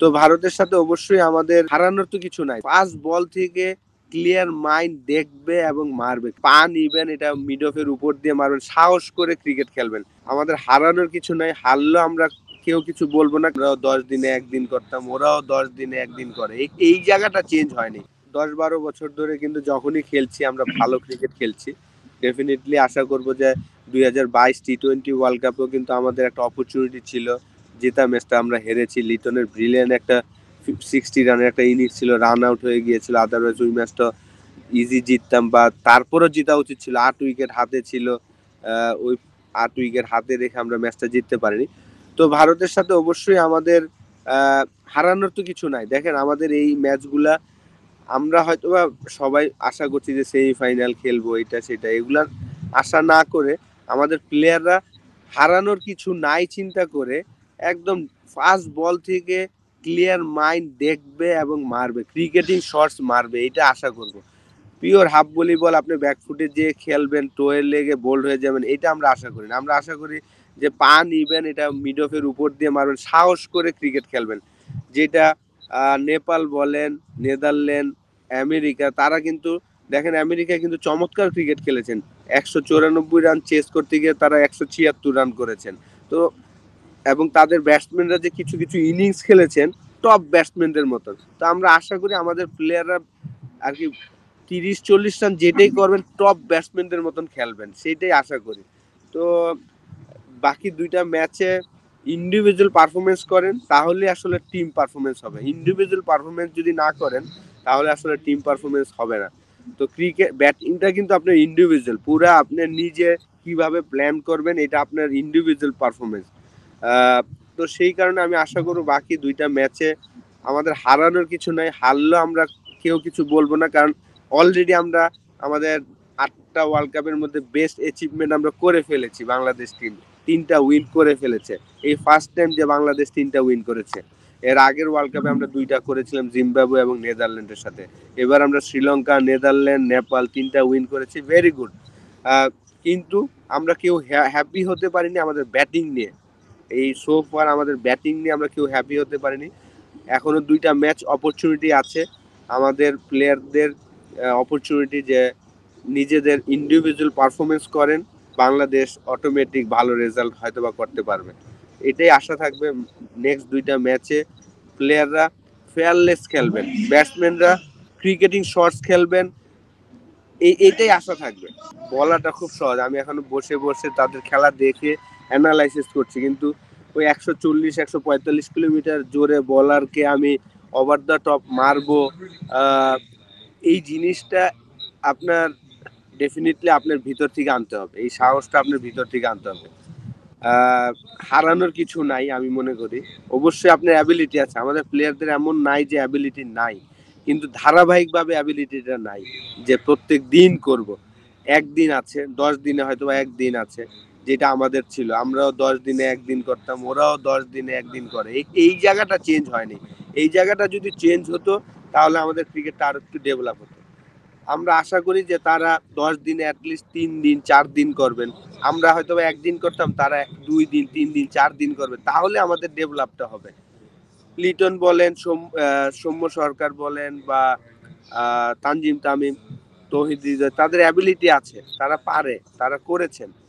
তো ভারতের সাথে অবশ্যই আমাদের হারানোর তো কিছু নাই পাঁচ বল থেকে ক্লিয়ার মাইন্ড দেখবে এবং মারবে পা নিবেন এটা মিড এর উপর দিয়ে মারবেন সাহস করে ক্রিকেট খেলবেন আমাদের হারানোর কিছু নাই হারলো আমরা কেউ কিছু বলবো না ওরাও দশ দিনে একদিন করতাম ওরাও দশ দিনে একদিন করে এই জায়গাটা চেঞ্জ হয়নি দশ বারো বছর ধরে কিন্তু যখনই খেলছি আমরা ভালো ক্রিকেট খেলছি ডেফিনেটলি আশা করবো যে দুই হাজার বাইশ টি টোয়েন্টি ওয়ার্ল্ড কাপেও কিন্তু আমাদের একটা অপরচুনিটি ছিল জেতা ম্যাচটা আমরা হেরেছি লিটনের ব্রিলিয়ান একটা সিক্সটি রানের একটা ইনিংস ছিল রান আউট হয়ে গিয়েছিল আদারওয়াইজ ওই ম্যাচটা ইজি জিততাম বা তারপরও জিতা উচিত ছিল আট উইকেট হাতে ছিল ওই আট উইকেট হাতে রেখে আমরা ম্যাচটা জিততে পারিনি তো ভারতের সাথে অবশ্যই আমাদের হারানোর তো কিছু নাই দেখেন আমাদের এই ম্যাচগুলা আমরা হয়তো বা সবাই আশা করছি যে সেমিফাইনাল খেলবো এটা সেটা এগুলার আশা না করে আমাদের প্লেয়াররা হারানোর কিছু নাই চিন্তা করে একদম ফার্স্ট বল থেকে ক্লিয়ার মাইন্ড দেখবে এবং মারবে ক্রিকেটিং শর্টস মারবে এটা আশা করবো পিওর হাফ বলি বল আপনি ব্যাকফুটে যে খেলবেন টোয়ের লেগে বোল্ড হয়ে যাবেন এটা আমরা আশা করি না আমরা আশা করি যে পা নিবেন এটা মিড অফের উপর দিয়ে মারবেন সাহস করে ক্রিকেট খেলবেন যেটা নেপাল বলেন নেদারল্যান্ড আমেরিকা তারা কিন্তু দেখেন আমেরিকা কিন্তু চমৎকার ক্রিকেট খেলেছেন একশো রান চেস করতে গিয়ে তারা একশো ছিয়াত্তর রান করেছেন তো এবং তাদের ব্যাটসম্যানরা যে কিছু কিছু ইনিংস খেলেছেন টপ ব্যাটসম্যানদের মতন তো আমরা আশা করি আমাদের প্লেয়াররা আর কি তিরিশ চল্লিশ রান যেটাই করবেন টপ ব্যাটসম্যানদের মতন খেলবেন সেটাই আশা করি তো বাকি দুইটা ম্যাচে ইন্ডিভিজুয়াল পারফরমেন্স করেন তাহলে আসলে টিম পারফরমেন্স হবে ইন্ডিভিজুয়াল পারফরমেন্স যদি না করেন তাহলে আসলে টিম পারফরমেন্স হবে না তো ক্রিকেট ব্যাটিংটা কিন্তু আপনার ইন্ডিভিজুয়াল পুরো আপনি নিজে কিভাবে প্ল্যান করবেন এটা আপনার ইন্ডিভিজুয়াল পারফরমেন্স তো সেই কারণে আমি আশা করব বাকি দুইটা ম্যাচে আমাদের হারানোর কিছু নাই হারলেও আমরা কেউ কিছু বলবো না কারণ অলরেডি আমরা আমাদের আটটা ওয়ার্ল্ড কাপের মধ্যে বেস্ট অ্যাচিভমেন্ট আমরা করে ফেলেছি বাংলাদেশ টিম তিনটা উইন করে ফেলেছে এই ফার্স্ট টাইম যে বাংলাদেশ তিনটা উইন করেছে এর আগের ওয়ার্ল্ড কাপে আমরা দুইটা করেছিলাম জিম্বাবু এবং নেদারল্যান্ডের সাথে এবার আমরা শ্রীলঙ্কা নেদারল্যান্ড নেপাল তিনটা উইন করেছি ভেরি গুড কিন্তু আমরা কেউ হ্যাপি হতে পারিনি আমাদের ব্যাটিং নিয়ে এই শো ফার আমাদের ব্যাটিং নিয়ে আমরা কেউ হ্যাপি হতে পারিনি এখনও দুইটা ম্যাচ অপরচুনিটি আছে আমাদের প্লেয়ারদের অপরচুনিটি যে নিজেদের ইন্ডিভিজুয়াল পারফরমেন্স করেন বাংলাদেশ অটোমেটিক ভালো রেজাল্ট হয়তো বা করতে পারবে এটাই আশা থাকবে নেক্সট দুইটা ম্যাচে প্লেয়াররা ফেয়ারলেস খেলবেন ব্যাটসম্যানরা ক্রিকেটিং শর্টস খেলবেন এই এটাই আশা থাকবে বলাটা খুব সহজ আমি এখন বসে বসে তাদের খেলা দেখে অ্যানালাইসিস করছি কিন্তু ওই একশো চল্লিশ একশো পঁয়তাল্লিশ কিলোমিটার জোরে বলারকে আমি ওভার দ্য টপ মারবো এই জিনিসটা আপনার ডেফিনেটলি আপনার ভিতর থেকে আনতে হবে এই সাহসটা আপনার ভিতর থেকে আনতে হবে হারানোর কিছু নাই আমি মনে করি অবশ্যই আপনার অ্যাবিলিটি আছে আমাদের প্লেয়ারদের এমন নাই যে অ্যাবিলিটি নাই কিন্তু ধারাবাহিকভাবে অ্যাবিলিটিটা নাই যে প্রত্যেক দিন করব একদিন আছে দশ দিনে হয়তো বা একদিন আছে যেটা আমাদের ছিল আমরাও দশ দিনে একদিন করতাম ওরাও দশ দিনে একদিন করে এই জায়গাটা চেঞ্জ হয়নি এই জায়গাটা যদি চেঞ্জ হতো তাহলে আমাদের ক্রিকেটটা আরো একটু ডেভেলপ হতো আমরা আশা করি যে তারা দশ দিনে অ্যাটলিস্ট তিন দিন চার দিন করবেন আমরা হয়তো একদিন করতাম তারা দুই দিন তিন দিন চার দিন করবে তাহলে আমাদের ডেভেলপটা হবে লিটন বলেন সৌম্য সরকার বলেন বা তানজিম তামিম তহিদ তাদের অ্যাবিলিটি আছে তারা পারে তারা করেছেন